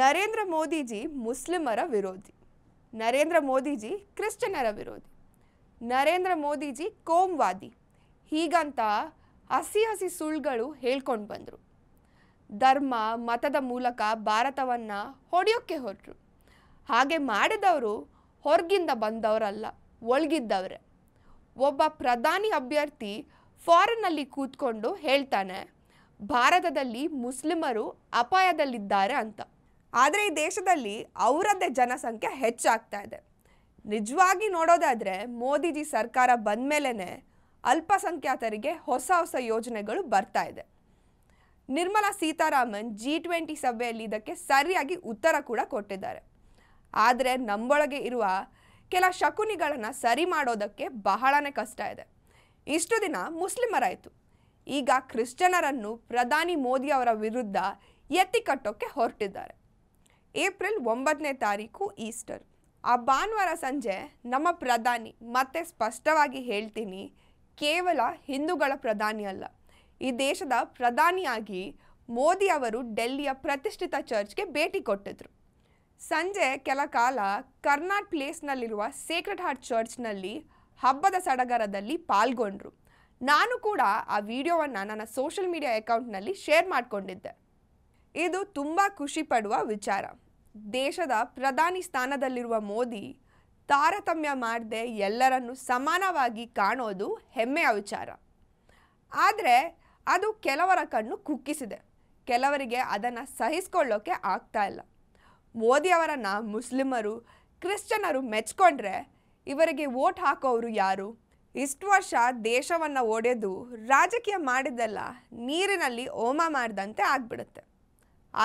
ನರೇಂದ್ರ ಮೋದಿಜಿ ಮುಸ್ಲಿಮರ ವಿರೋಧಿ ನರೇಂದ್ರ ಮೋದಿಜಿ ಕ್ರಿಶ್ಚಿಯನರ ವಿರೋಧಿ ನರೇಂದ್ರ ಮೋದಿಜಿ ಕೋಮ್ವಾದಿ ಹೀಗಂತ ಹಸಿ ಹಸಿ ಸುಳ್ಳುಗಳು ಹೇಳ್ಕೊಂಡು ಬಂದರು ಧರ್ಮ ಮತದ ಮೂಲಕ ಭಾರತವನ್ನು ಹೊಡೆಯೋಕ್ಕೆ ಹೊರಟರು ಹಾಗೆ ಮಾಡಿದವರು ಹೊರಗಿಂದ ಬಂದವರಲ್ಲ ಒಳಗಿದ್ದವ್ರೆ ಒಬ್ಬ ಪ್ರಧಾನಿ ಅಭ್ಯರ್ಥಿ ಫಾರಿನಲ್ಲಿ ಕೂತ್ಕೊಂಡು ಹೇಳ್ತಾನೆ ಭಾರತದಲ್ಲಿ ಮುಸ್ಲಿಮರು ಅಪಾಯದಲ್ಲಿದ್ದಾರೆ ಅಂತ ಆದರೆ ಈ ದೇಶದಲ್ಲಿ ಅವರದ್ದೇ ಜನಸಂಖ್ಯೆ ಹೆಚ್ಚಾಗ್ತಾ ಇದೆ ನಿಜವಾಗಿ ನೋಡೋದಾದರೆ ಮೋದಿಜಿ ಸರ್ಕಾರ ಬಂದ ಮೇಲೇ ಅಲ್ಪಸಂಖ್ಯಾತರಿಗೆ ಹೊಸ ಹೊಸ ಯೋಜನೆಗಳು ಬರ್ತಾ ಇದೆ ನಿರ್ಮಲಾ ಸೀತಾರಾಮನ್ ಜಿ ಟ್ವೆಂಟಿ ಸಭೆಯಲ್ಲಿ ಇದಕ್ಕೆ ಸರಿಯಾಗಿ ಉತ್ತರ ಕೂಡ ಕೊಟ್ಟಿದ್ದಾರೆ ಆದರೆ ನಮ್ಮೊಳಗೆ ಇರುವ ಕೆಲ ಶಕುನಿಗಳನ್ನು ಸರಿ ಮಾಡೋದಕ್ಕೆ ಬಹಳನೇ ಕಷ್ಟ ಇದೆ ಇಷ್ಟು ದಿನ ಮುಸ್ಲಿಮರಾಯಿತು ಈಗ ಕ್ರಿಶ್ಚಿಯನರನ್ನು ಪ್ರಧಾನಿ ಮೋದಿಯವರ ವಿರುದ್ಧ ಎತ್ತಿಕಟ್ಟೋಕ್ಕೆ ಹೊರಟಿದ್ದಾರೆ ಏಪ್ರಿಲ್ ಒಂಬತ್ತನೇ ತಾರೀಕು ಈಸ್ಟರ್ ಆ ಭಾನುವಾರ ಸಂಜೆ ನಮ್ಮ ಪ್ರಧಾನಿ ಮತ್ತೆ ಸ್ಪಷ್ಟವಾಗಿ ಹೇಳ್ತೀನಿ ಕೇವಲ ಹಿಂದೂಗಳ ಪ್ರಧಾನಿ ಅಲ್ಲ ಈ ದೇಶದ ಪ್ರಧಾನಿಯಾಗಿ ಮೋದಿ ಅವರು ಡೆಲ್ಲಿಯ ಪ್ರತಿಷ್ಠಿತ ಚರ್ಚ್ಗೆ ಭೇಟಿ ಕೊಟ್ಟಿದ್ರು ಸಂಜೆ ಕೆಲ ಕಾಲ ಕರ್ನಾಟ್ ಪ್ಲೇಸ್ನಲ್ಲಿರುವ ಸೇಕ್ರೆಡ್ ಹಾರ್ಟ್ ಚರ್ಚ್ನಲ್ಲಿ ಹಬ್ಬದ ಸಡಗರದಲ್ಲಿ ಪಾಲ್ಗೊಂಡ್ರು ನಾನು ಕೂಡ ಆ ವಿಡಿಯೋವನ್ನು ನನ್ನ ಸೋಷಿಯಲ್ ಮೀಡಿಯಾ ಅಕೌಂಟ್ನಲ್ಲಿ ಶೇರ್ ಮಾಡಿಕೊಂಡಿದ್ದೆ ಇದು ತುಂಬ ಖುಷಿ ಪಡುವ ವಿಚಾರ ದೇಶದ ಪ್ರಧಾನಿ ಸ್ಥಾನದಲ್ಲಿರುವ ಮೋದಿ ತಾರತಮ್ಯ ಮಾಡದೆ ಎಲ್ಲರನ್ನು ಸಮಾನವಾಗಿ ಕಾಣೋದು ಹೆಮ್ಮೆಯ ವಿಚಾರ ಆದರೆ ಅದು ಕೆಲವರ ಕಣ್ಣು ಕುಕ್ಕಿಸಿದೆ ಕೆಲವರಿಗೆ ಅದನ್ನು ಸಹಿಸ್ಕೊಳ್ಳೋಕೆ ಆಗ್ತಾ ಇಲ್ಲ ಮೋದಿಯವರನ್ನು ಮುಸ್ಲಿಮರು ಕ್ರಿಶ್ಚನರು ಮೆಚ್ಕೊಂಡ್ರೆ ಇವರಿಗೆ ವೋಟ್ ಹಾಕೋರು ಯಾರು ಇಷ್ಟು ವರ್ಷ ದೇಶವನ್ನು ಒಡೆದು ರಾಜಕೀಯ ಮಾಡಿದ್ದೆಲ್ಲ ನೀರಿನಲ್ಲಿ ಹೋಮ ಮಾಡಿದಂತೆ ಆಗ್ಬಿಡುತ್ತೆ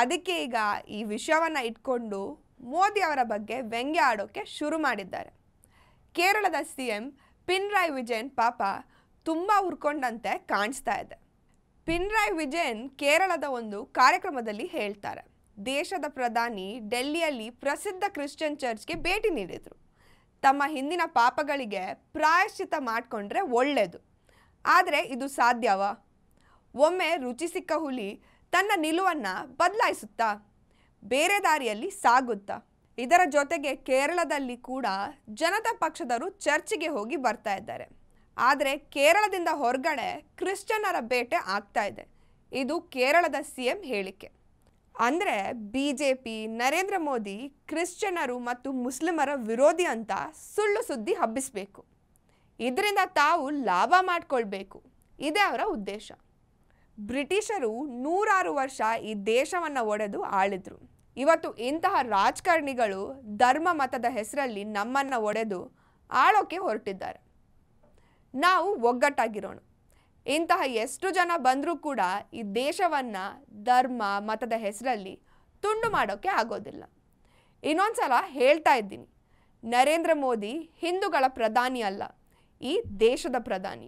ಅದಕ್ಕೆ ಈಗ ಈ ವಿಷಯವನ್ನು ಇಟ್ಕೊಂಡು ಮೋದಿ ಅವರ ಬಗ್ಗೆ ವ್ಯಂಗ್ಯ ಆಡೋಕ್ಕೆ ಶುರು ಮಾಡಿದ್ದಾರೆ ಕೇರಳದ ಸಿ ಎಂ ಪಿನ್ರಾಯ್ ವಿಜಯನ್ ಪಾಪ ತುಂಬ ಹುರ್ಕೊಂಡಂತೆ ಕಾಣಿಸ್ತಾ ಇದೆ ಪಿನ್ರಾಯ್ ವಿಜಯನ್ ಕೇರಳದ ಒಂದು ಕಾರ್ಯಕ್ರಮದಲ್ಲಿ ಹೇಳ್ತಾರೆ ದೇಶದ ಪ್ರಧಾನಿ ಡೆಲ್ಲಿಯಲ್ಲಿ ಪ್ರಸಿದ್ಧ ಕ್ರಿಶ್ಚಿಯನ್ ಚರ್ಚ್ಗೆ ಭೇಟಿ ನೀಡಿದರು ತಮ್ಮ ಹಿಂದಿನ ಪಾಪಗಳಿಗೆ ಪ್ರಾಯಶ್ಚಿತ ಮಾಡಿಕೊಂಡ್ರೆ ಒಳ್ಳೆಯದು ಆದರೆ ಇದು ಸಾಧ್ಯವಾ ಒಮ್ಮೆ ರುಚಿ ಸಿಕ್ಕ ಹುಲಿ ತನ್ನ ನಿಲುವನ್ನು ಬದಲಾಯಿಸುತ್ತಾ ಬೇರೆ ದಾರಿಯಲ್ಲಿ ಸಾಗುತ್ತಾ ಇದರ ಜೊತೆಗೆ ಕೇರಳದಲ್ಲಿ ಕೂಡ ಜನತಾ ಪಕ್ಷದವರು ಚರ್ಚಿಗೆ ಹೋಗಿ ಬರ್ತಾ ಇದ್ದಾರೆ ಆದರೆ ಕೇರಳದಿಂದ ಹೊರಗಡೆ ಕ್ರಿಶ್ಚಿಯನ್ನರ ಬೇಟೆ ಆಗ್ತಾ ಇದೆ ಇದು ಕೇರಳದ ಸಿ ಎಂ ಹೇಳಿಕೆ ಅಂದರೆ B J P Narendra Modi ಕ್ರಿಶ್ಚಿಯನ್ನರು ಮತ್ತು ಮುಸ್ಲಿಮರ ವಿರೋಧಿ ಅಂತ ಸುಳ್ಳು ಸುದ್ದಿ ಹಬ್ಬಿಸಬೇಕು ಇದರಿಂದ ತಾವು ಲಾಭ ಮಾಡಿಕೊಳ್ಬೇಕು ಇದೇ ಅವರ ಉದ್ದೇಶ ಬ್ರಿಟಿಷರು ನೂರಾರು ವರ್ಷ ಈ ದೇಶವನ್ನು ಒಡೆದು ಆಳಿದ್ರು ಇವತ್ತು ಇಂತಹ ರಾಜಕಾರಣಿಗಳು ಧರ್ಮ ಮತದ ಹೆಸರಲ್ಲಿ ನಮ್ಮನ್ನು ಒಡೆದು ಆಳೋಕೆ ಹೊರಟಿದ್ದಾರೆ ನಾವು ಒಗ್ಗಟ್ಟಾಗಿರೋಣ ಇಂತಹ ಎಷ್ಟು ಜನ ಬಂದರೂ ಕೂಡ ಈ ದೇಶವನ್ನು ಧರ್ಮ ಮತದ ಹೆಸರಲ್ಲಿ ತುಂಡು ಮಾಡೋಕ್ಕೆ ಆಗೋದಿಲ್ಲ ಇನ್ನೊಂದು ಸಲ ಹೇಳ್ತಾ ಇದ್ದೀನಿ ನರೇಂದ್ರ ಮೋದಿ ಹಿಂದೂಗಳ ಪ್ರಧಾನಿ ಅಲ್ಲ ಈ ದೇಶದ ಪ್ರಧಾನಿ